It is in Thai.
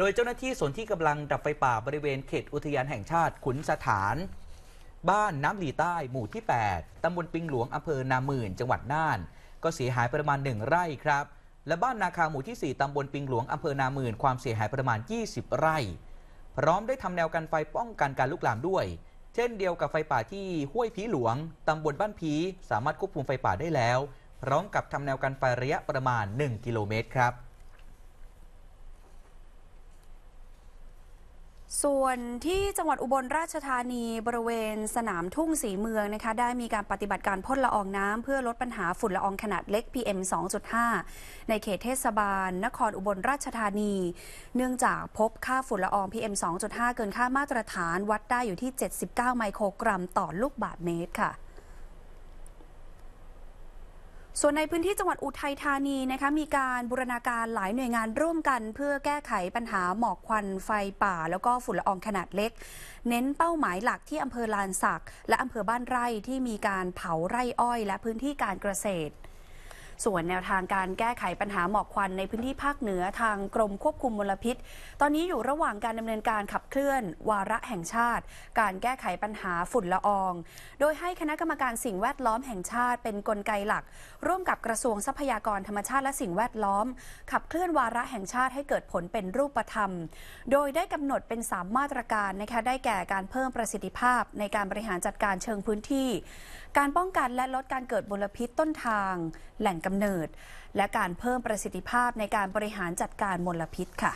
โดยเจ้าหน้าที่ส่วนที่กำลังดับไฟป่าบริเวณเขตอุทยานแห่งชาติขุนสถาน บ้านน้ำหลีใต้ หมู่ที่ 8 ตำบลปิงหลวง อำเภอนาหมื่น จังหวัดน่าน ก็เสียหายประมาณ 1 ไร่ครับ และบ้านนาคาหมู่ที่ 4 ตำบลปิงหลวง อำเภอนาหมื่น ความเสียหายประมาณ 20 ไร่ พร้อมได้ทำแนวกันไฟป้องกันการลุกลามด้วย เช่นเดียวกับไฟป่าที่ห้วยผีหลวง ตำบลบ้านผี สามารถควบคุมไฟป่าได้แล้ว พร้อมกับทำแนวกันไฟระยะประมาณ1กิโลเมตรครับส่วนที่จังหวัดอุบลราชธานีบริเวณสนามทุ่งสีเมืองนะคะได้มีการปฏิบัติการพ่นละอองน้ำเพื่อลดปัญหาฝุ่นละอองขนาดเล็ก PM 2.5 ในเขตเทศบาล นครอุบลราชธานี เนื่องจากพบค่าฝุ่นละออง PM 2.5 เกินค่ามาตรฐานวัดได้อยู่ที่ 79 ไมโครกรัมต่อลูกบาศก์เมตรค่ะส่วนในพื้นที่จังหวัดอุทัยธานีนะคะมีการบูรณาการหลายหน่วยงานร่วมกัน เพื่อแก้ไขปัญหาหมอกควันไฟป่าแล้วก็ฝุ่นละอองขนาดเล็ก เน้นเป้าหมายหลักที่อำเภอลานสักและอำเภอบ้านไร่ที่มีการเผาไร่อ้อยและพื้นที่การเกษตรส่วนแนวทางการแก้ไขปัญหาหมอกควันในพื้นที่ภาคเหนือทางกรมควบคุมมลพิษ ตอนนี้อยู่ระหว่างการดำเนินการขับเคลื่อน วาระแห่งชาติ การแก้ไขปัญหาฝุ่นละออง โดยให้คณะกรรมการสิ่งแวดล้อมแห่งชาติ เป็นนกลไกหลัก ร่วมกับกระทรวงทรัพยากรธรรมชาติและสิ่งแวดล้อม ขับเคลื่อนวาระแห่งชาติให้เกิดผลเป็นรูปธรรม โดยได้กำหนดเป็น3มมาตรการนะคะ ได้แก่การเพิ่มประสิทธิภาพในการบริหารจัดการเชิงพื้นที่ การป้องกันและลดการเกิดมลพิษต้นทาง แหล่งกำเนิดและการเพิ่มประสิทธิภาพในการบริหารจัดการมลพิษค่ะ